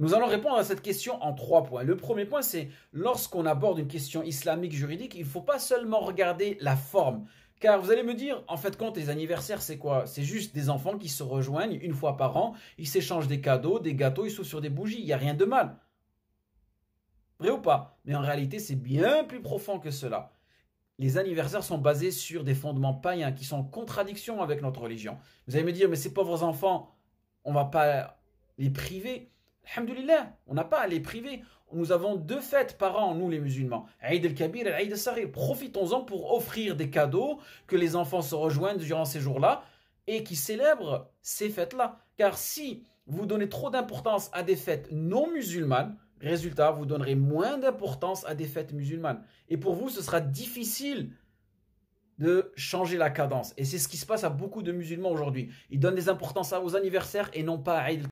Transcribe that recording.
Nous allons répondre à cette question en trois points. Le premier point, c'est lorsqu'on aborde une question islamique juridique, il ne faut pas seulement regarder la forme. Car vous allez me dire, en fait, quand les anniversaires, c'est quoi C'est juste des enfants qui se rejoignent une fois par an, ils s'échangent des cadeaux, des gâteaux, ils souffrent sur des bougies, il n'y a rien de mal. Vrai ou pas Mais en réalité, c'est bien plus profond que cela. Les anniversaires sont basés sur des fondements païens qui sont en contradiction avec notre religion. Vous allez me dire, mais ces pauvres enfants, on ne va pas les priver Alhamdulillah, on n'a pas à les priver. Nous avons deux fêtes par an, nous les musulmans. Aïd al-Kabir et Aïd al Profitons-en pour offrir des cadeaux, que les enfants se rejoignent durant ces jours-là et qui célèbrent ces fêtes-là. Car si vous donnez trop d'importance à des fêtes non musulmanes, résultat, vous donnerez moins d'importance à des fêtes musulmanes. Et pour vous, ce sera difficile de changer la cadence. Et c'est ce qui se passe à beaucoup de musulmans aujourd'hui. Ils donnent des importances aux anniversaires et non pas à Eid